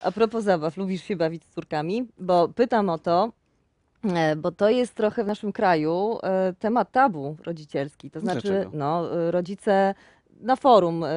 A propos zabaw, lubisz się bawić z córkami? Bo pytam o to, e, bo to jest trochę w naszym kraju e, temat tabu rodzicielski. To znaczy, no, rodzice na forum, e,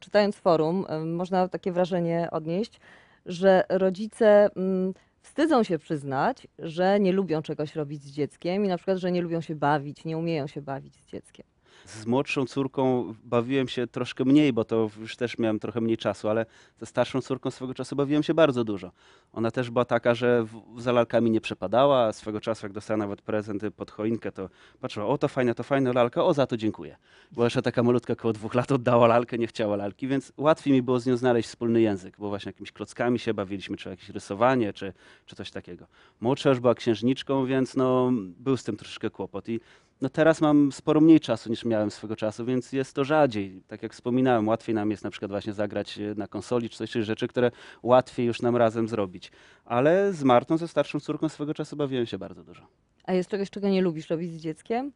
czytając forum, można takie wrażenie odnieść, że rodzice mm, wstydzą się przyznać, że nie lubią czegoś robić z dzieckiem i na przykład, że nie lubią się bawić, nie umieją się bawić z dzieckiem. Z młodszą córką bawiłem się troszkę mniej, bo to już też miałem trochę mniej czasu, ale ze starszą córką swego czasu bawiłem się bardzo dużo. Ona też była taka, że w, za lalkami nie przepadała. Swego czasu, jak dostała nawet prezenty pod choinkę, to patrzyła, o to fajne, to fajna lalka, o za to dziękuję. Była jeszcze taka malutka koło dwóch lat, oddała lalkę, nie chciała lalki, więc łatwiej mi było z nią znaleźć wspólny język, bo właśnie jakimiś klockami się bawiliśmy, czy jakieś rysowanie, czy, czy coś takiego. Młodsza już była księżniczką, więc no, był z tym troszkę kłopot. I no teraz mam sporo mniej czasu niż miałem swego czasu, więc jest to rzadziej. Tak jak wspominałem, łatwiej nam jest na przykład właśnie zagrać e, na konsoli czy coś, czy rzeczy, które łatwiej już nam razem zrobić. Ale z Martą, ze starszą córką swego czasu bawiłem się bardzo dużo. A jest czegoś, czego nie lubisz robić z dzieckiem?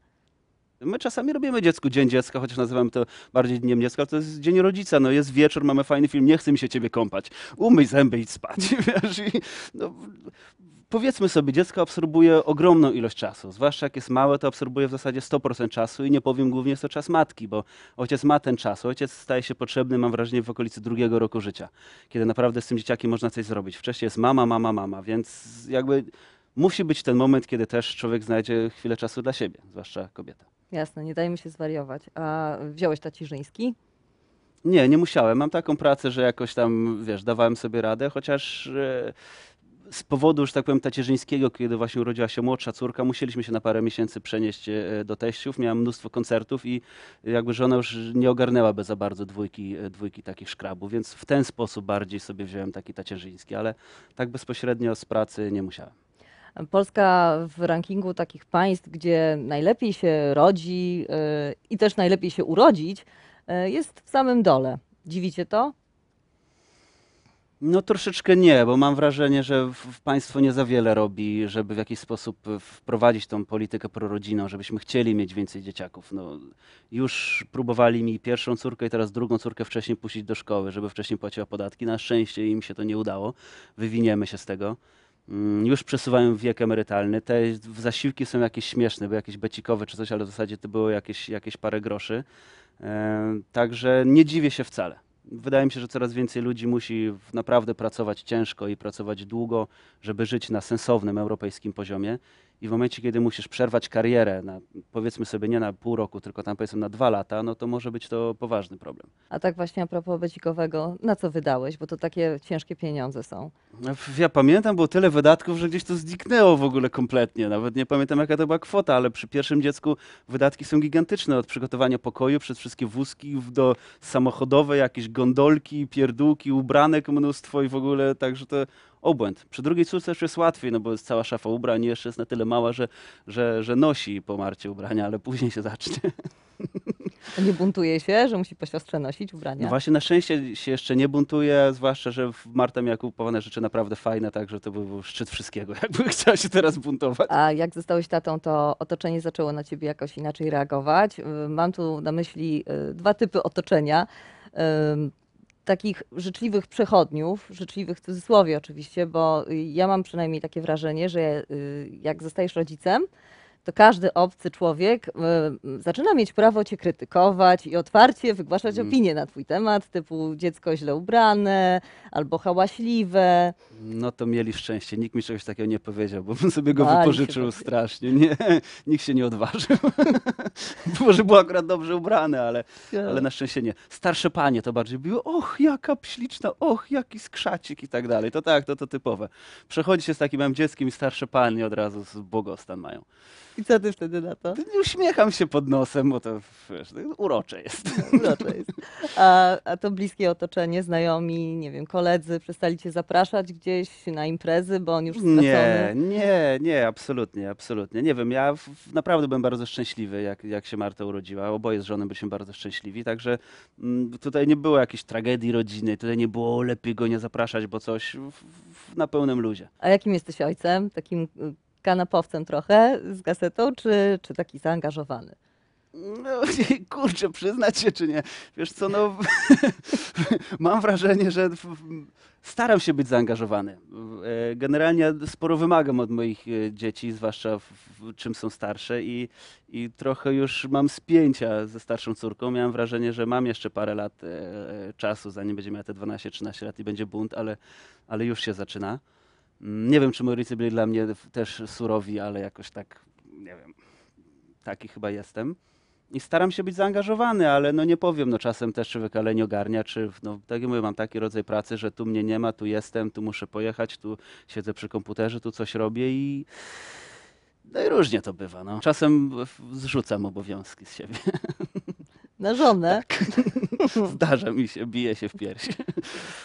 My czasami robimy dziecku Dzień Dziecka, chociaż nazywamy to bardziej Dniem Dziecka, ale to jest Dzień Rodzica. No jest wieczór, mamy fajny film, nie chce mi się ciebie kąpać. Umyj zęby i spać. Wiesz? I no, powiedzmy sobie, dziecko absorbuje ogromną ilość czasu. Zwłaszcza jak jest małe, to absorbuje w zasadzie 100% czasu i nie powiem głównie jest to czas matki, bo ojciec ma ten czas. Ojciec staje się potrzebny, mam wrażenie, w okolicy drugiego roku życia, kiedy naprawdę z tym dzieciakiem można coś zrobić. Wcześniej jest mama, mama, mama, więc jakby musi być ten moment, kiedy też człowiek znajdzie chwilę czasu dla siebie, zwłaszcza kobieta. Jasne, nie dajmy się zwariować. A wziąłeś tacierzyński? Nie, nie musiałem. Mam taką pracę, że jakoś tam, wiesz, dawałem sobie radę, chociaż e, z powodu, że tak powiem, tacierzyńskiego, kiedy właśnie urodziła się młodsza córka, musieliśmy się na parę miesięcy przenieść e, do teściów. Miałem mnóstwo koncertów i jakby żona już nie ogarnęła za bardzo dwójki, e, dwójki takich szkrabów, więc w ten sposób bardziej sobie wziąłem taki tacierzyński, ale tak bezpośrednio z pracy nie musiałem. Polska w rankingu takich państw, gdzie najlepiej się rodzi yy, i też najlepiej się urodzić, yy, jest w samym dole. Dziwicie to? No troszeczkę nie, bo mam wrażenie, że w- państwo nie za wiele robi, żeby w jakiś sposób wprowadzić tą politykę prorodziną, żebyśmy chcieli mieć więcej dzieciaków. No, już próbowali mi pierwszą córkę i teraz drugą córkę wcześniej puścić do szkoły, żeby wcześniej płaciła podatki. Na szczęście im się to nie udało. Wywiniemy się z tego. Mm, już przesuwają wiek emerytalny. Te zasiłki są jakieś śmieszne, bo jakieś becikowe czy coś, ale w zasadzie to było jakieś, jakieś parę groszy. E, także nie dziwię się wcale wydaje mi się, że coraz więcej ludzi musi naprawdę pracować ciężko i pracować długo, żeby żyć na sensownym europejskim poziomie i w momencie, kiedy musisz przerwać karierę, na, powiedzmy sobie nie na pół roku, tylko tam powiedzmy na dwa lata, no to może być to poważny problem. A tak właśnie a propos becikowego, na co wydałeś? Bo to takie ciężkie pieniądze są. No, ja pamiętam, bo tyle wydatków, że gdzieś to zniknęło w ogóle kompletnie. Nawet nie pamiętam, jaka to była kwota, ale przy pierwszym dziecku wydatki są gigantyczne. Od przygotowania pokoju, przez wszystkie wózki do samochodowe, jakieś gondolki, pierdółki, ubranek mnóstwo i w ogóle, także to obłęd. Przy drugiej córce już jest łatwiej, no bo jest cała szafa ubrań, i jeszcze jest na tyle mała, że, że, że nosi po Marcie ubrania, ale później się zacznie. Nie buntuje się, że musi po siostrze nosić ubrania? No właśnie, na szczęście się jeszcze nie buntuje, zwłaszcza, że Marta miała kupowane rzeczy naprawdę fajne, także to był szczyt wszystkiego, jakby chciała się teraz buntować. A jak zostałeś tatą, to otoczenie zaczęło na ciebie jakoś inaczej reagować? Y, mam tu na myśli y, dwa typy otoczenia takich życzliwych przechodniów, życzliwych w cudzysłowie oczywiście, bo y, ja mam przynajmniej takie wrażenie, że y, jak zostajesz rodzicem, to każdy obcy człowiek e, zaczyna mieć prawo cię krytykować i otwarcie wygłaszać mm. opinie na twój temat, typu dziecko źle ubrane albo hałaśliwe. No to mieli szczęście, nikt mi czegoś takiego nie powiedział, bo bym sobie go wypożyczył strasznie. Nie, nikt się nie odważył. Może był akurat dobrze ubrany, ale, tak. ale na szczęście nie. Starsze panie to bardziej było, och, jaka śliczna, och, jaki skrzacik i tak dalej. To tak, to to typowe. Przechodzi się z takim dzieckiem i starsze panie od razu z bogostan mają. I co ty wtedy na to? Uśmiecham się pod nosem, bo to wiesz, urocze jest. No, urocze jest. A, a to bliskie otoczenie, znajomi, nie wiem, koledzy przestali cię zapraszać gdzieś na imprezy, bo on już stracony? Nie, nie, nie, absolutnie, absolutnie. Nie wiem, ja w, naprawdę byłem bardzo szczęśliwy, jak, jak się Marta urodziła. Oboje z żoną byliśmy bardzo szczęśliwi, także m, mm, tutaj nie było jakiejś tragedii rodziny, tutaj nie było lepiej go nie zapraszać, bo coś w, w, na pełnym luzie. A jakim jesteś ojcem? Takim y, kanapowcem trochę z gazetą, czy, czy taki zaangażowany? No, kurczę, przyznać się czy nie. Wiesz co, no, mam wrażenie, że staram się być zaangażowany. E, generalnie sporo wymagam od moich e, dzieci, zwłaszcza w, w, czym są starsze i, i trochę już mam spięcia ze starszą córką. Miałem wrażenie, że mam jeszcze parę lat e, e czasu, zanim będzie miała te 12-13 lat i będzie bunt, ale, ale już się zaczyna. Nie wiem, czy Mauricy byli dla mnie też surowi, ale jakoś tak, nie wiem, taki chyba jestem. I staram się być zaangażowany, ale no nie powiem, no czasem też człowieka leń ogarnia, czy no, tak jak mówię, mam taki rodzaj pracy, że tu mnie nie ma, tu jestem, tu muszę pojechać, tu siedzę przy komputerze, tu coś robię i no i różnie to bywa. No. Czasem zrzucam obowiązki z siebie. Na żonę? Tak. Zdarza mi się, bije się w piersi.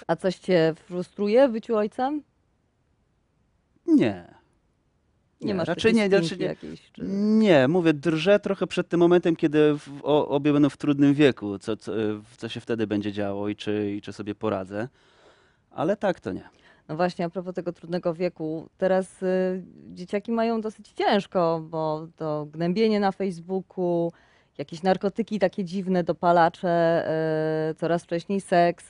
A coś cię frustruje w byciu ojcem? Nie. Nie, nie masz raczej nie, raczej nie, jakiejś, czy... nie, mówię, drżę trochę przed tym momentem, kiedy w, o, obie będą w trudnym wieku, co, co, co się wtedy będzie działo i czy, i czy sobie poradzę, ale tak to nie. No właśnie, a propos tego trudnego wieku, teraz y, dzieciaki mają dosyć ciężko, bo to gnębienie na Facebooku, jakieś narkotyki takie dziwne, dopalacze, y, coraz wcześniej seks.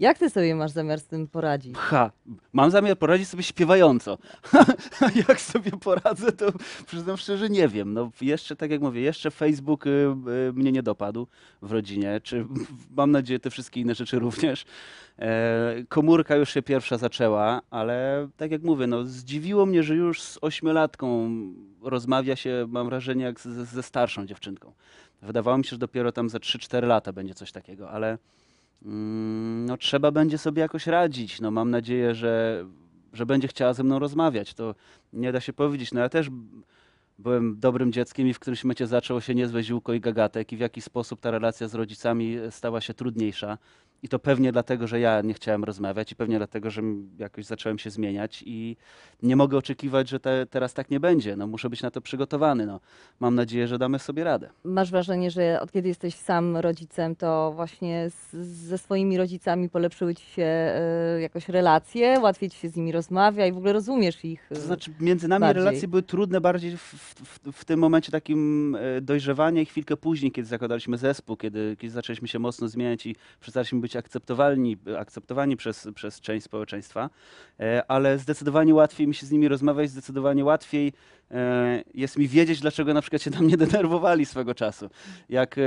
Jak ty sobie masz zamiar z tym poradzić? Ha, mam zamiar poradzić sobie śpiewająco. jak sobie poradzę, to przyznam szczerze, nie wiem. No jeszcze, tak jak mówię, jeszcze Facebook y, y, mnie nie dopadł w rodzinie, czy mam nadzieję te wszystkie inne rzeczy również. E, komórka już się pierwsza zaczęła, ale tak jak mówię, no zdziwiło mnie, że już z ośmiolatką rozmawia się, mam wrażenie, jak ze, ze starszą dziewczynką. Wydawało mi się, że dopiero tam za 3-4 lata będzie coś takiego, ale Mm, no, trzeba będzie sobie jakoś radzić. No, mam nadzieję, że, że będzie chciała ze mną rozmawiać. To nie da się powiedzieć. No, ja też byłem dobrym dzieckiem i w którymś momencie zaczęło się niezłe ziółko i gagatek i w jaki sposób ta relacja z rodzicami stała się trudniejsza. I to pewnie dlatego, że ja nie chciałem rozmawiać i pewnie dlatego, że jakoś zacząłem się zmieniać i nie mogę oczekiwać, że te, teraz tak nie będzie. No, muszę być na to przygotowany. No. Mam nadzieję, że damy sobie radę. Masz wrażenie, że od kiedy jesteś sam rodzicem, to właśnie z, ze swoimi rodzicami polepszyły ci się y, jakoś relacje, łatwiej ci się z nimi rozmawia i w ogóle rozumiesz ich. Y, to znaczy, między nami bardziej. relacje były trudne bardziej w, w, w, tym momencie takim e, dojrzewania i chwilkę później, kiedy zakładaliśmy zespół, kiedy, kiedy zaczęliśmy się mocno zmieniać i przestaliśmy być akceptowalni, akceptowani przez, przez część społeczeństwa, e, ale zdecydowanie łatwiej mi się z nimi rozmawiać, zdecydowanie łatwiej e, jest mi wiedzieć, dlaczego na przykład się na mnie denerwowali swego czasu, jak, e,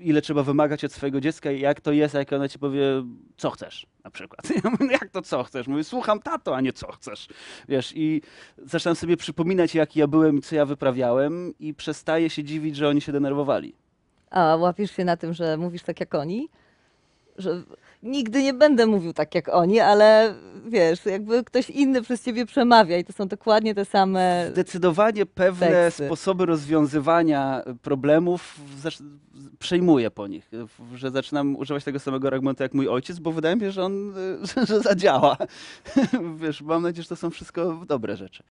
ile trzeba wymagać od swojego dziecka i jak to jest, jak ona ci powie, co chcesz na przykład. Ja mówię, no jak to co chcesz? Mówię, słucham tato, a nie co chcesz. Wiesz, i zaczynam sobie przypominać, jaki ja byłem i co ja wyprawiałem i przestaję się dziwić, że oni się denerwowali. A łapisz się na tym, że mówisz tak jak oni? że nigdy nie będę mówił tak jak oni, ale wiesz, jakby ktoś inny przez ciebie przemawia i to są dokładnie te same. Zdecydowanie pewne teksty. sposoby rozwiązywania e, problemów przejmuję po nich, że zaczynam używać tego samego argumentu jak mój ojciec, bo wydaje mi się, że on e, że zadziała. Wiesz, mam nadzieję, że to są wszystko dobre rzeczy.